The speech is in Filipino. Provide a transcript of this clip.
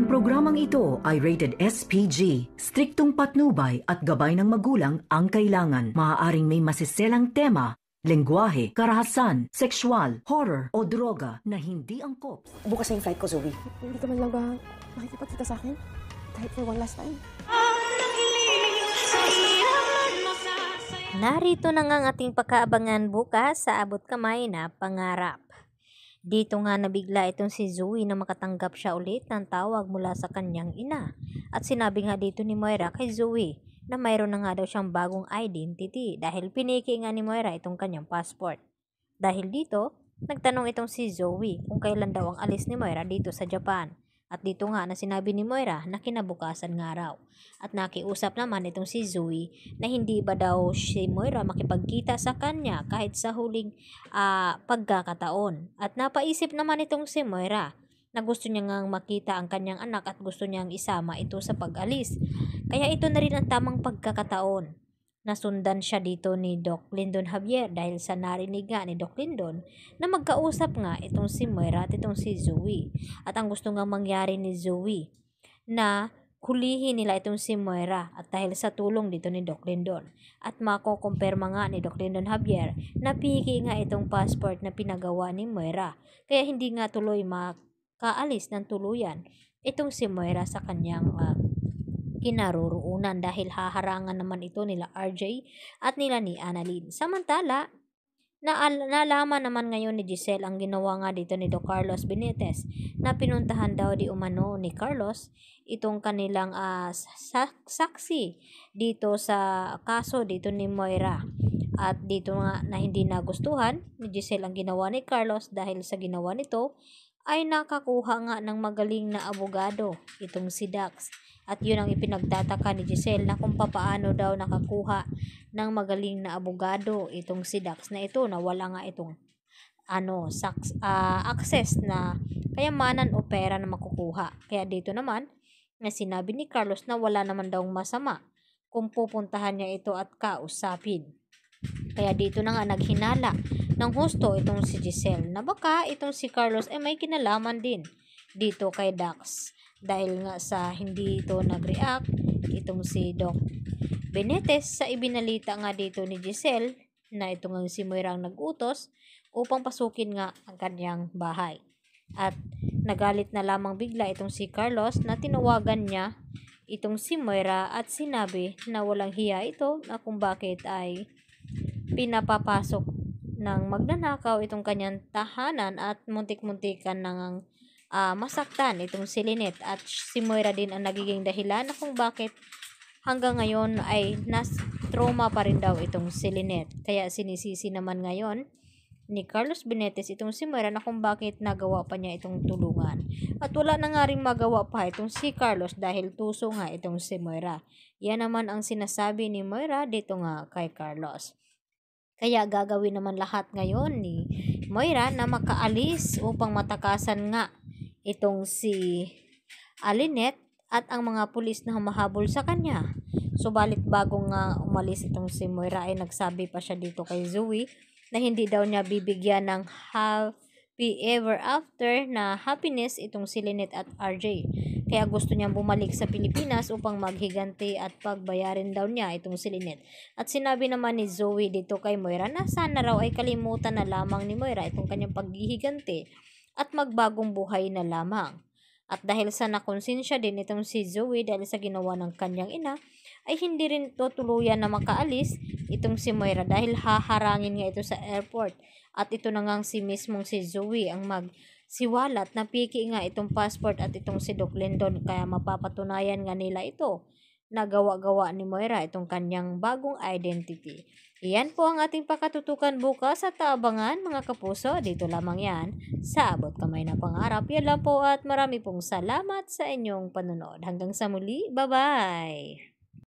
Ang programang ito ay rated SPG. Striktong patnubay at gabay ng magulang ang kailangan. Maaaring may masiselang tema lengguwahe, karahasan, sexual, horror o droga na hindi angkop. Bukas na yung flight ko, Zoe. Hindi ka man lang ba makikipagkita sa akin? Kahit for one last time? Narito na nga ang ating pakaabangan bukas sa abot kamay na pangarap. Dito nga nabigla itong si Zoe na makatanggap siya ulit ng tawag mula sa kanyang ina. At sinabi nga dito ni Moira kay Zoe na mayroon na nga daw siyang bagong identity dahil piniki nga ni Moira itong kanyang passport. Dahil dito, nagtanong itong si Zoe kung kailan daw ang alis ni Moira dito sa Japan. At dito nga na sinabi ni Moira na kinabukasan nga raw. At nakiusap naman itong si Zoe na hindi ba daw si Moira makipagkita sa kanya kahit sa huling uh, pagkakataon. At napaisip naman itong si Moira na gusto niya ngang makita ang kanyang anak at gusto niyang isama ito sa pag-alis. Kaya ito na rin ang tamang pagkakataon nasundan siya dito ni Doc Lyndon Javier dahil sa narinig nga ni Doc Lyndon na magkausap nga itong si Moira at itong si Zoe. At ang gusto nga mangyari ni Zoe na kulihin nila itong si Moira at dahil sa tulong dito ni Doc Lyndon. At makokompirma nga ni Doc Lyndon Javier na piki nga itong passport na pinagawa ni Moira. Kaya hindi nga tuloy makaalis ng tuluyan itong si Moira sa kanyang uh, kinaroroonan dahil haharangan naman ito nila RJ at nila ni Annalyn. Samantala, Naal- nalaman naman ngayon ni Giselle ang ginawa nga dito ni Do Carlos Benitez na pinuntahan daw di umano ni Carlos itong kanilang uh, ah, sak- saksi dito sa kaso dito ni Moira. At dito nga na hindi nagustuhan ni Giselle ang ginawa ni Carlos dahil sa ginawa nito ay nakakuha nga ng magaling na abogado itong si Dax at yun ang ipinagtataka ni Giselle na kung papaano daw nakakuha ng magaling na abogado itong si Dax na ito na wala nga itong ano, saks, uh, ah, access na kayamanan o pera na makukuha. Kaya dito naman, na sinabi ni Carlos na wala naman daw masama kung pupuntahan niya ito at kausapin. Kaya dito na nga naghinala ng husto itong si Giselle na baka itong si Carlos ay may kinalaman din dito kay Dax dahil nga sa hindi ito nag-react itong si Doc Benetes sa ibinalita nga dito ni Giselle na ito nga si Moira ang nag-utos upang pasukin nga ang kanyang bahay. At nagalit na lamang bigla itong si Carlos na tinawagan niya itong si Moira at sinabi na walang hiya ito na kung bakit ay pinapapasok ng magnanakaw itong kanyang tahanan at muntik-muntikan ng uh, masaktan itong si Lynette at si Moira din ang nagiging dahilan na kung bakit hanggang ngayon ay nas trauma pa rin daw itong si Lynette. Kaya sinisisi naman ngayon ni Carlos Benetes itong si Moira na kung bakit nagawa pa niya itong tulungan. At wala na nga rin magawa pa itong si Carlos dahil tuso nga itong si Moira. Yan naman ang sinasabi ni Moira dito nga kay Carlos. Kaya gagawin naman lahat ngayon ni Moira na makaalis upang matakasan nga itong si Alinette at ang mga pulis na humahabol sa kanya. Subalit bago nga umalis itong si Moira ay nagsabi pa siya dito kay Zoe na hindi daw niya bibigyan ng happy ever after na happiness itong si Lynette at RJ. Kaya gusto niyang bumalik sa Pilipinas upang maghiganti at pagbayarin daw niya itong si Lynette. At sinabi naman ni Zoe dito kay Moira na sana raw ay kalimutan na lamang ni Moira itong kanyang paghihiganti at magbagong buhay na lamang. At dahil sa nakonsensya din itong si Zoe dahil sa ginawa ng kanyang ina, ay hindi rin tutuluyan na makaalis itong si Moira dahil haharangin nga ito sa airport. At ito na ngang si mismong si Zoe ang mag siwalat na piki nga itong passport at itong si Doc Lindon kaya mapapatunayan nga nila ito nagawa-gawa ni Moira itong kanyang bagong identity. Iyan po ang ating pakatutukan bukas at taabangan mga kapuso. Dito lamang yan sa Abot Kamay na Pangarap. Yan lang po at marami pong salamat sa inyong panonood. Hanggang sa muli, bye-bye!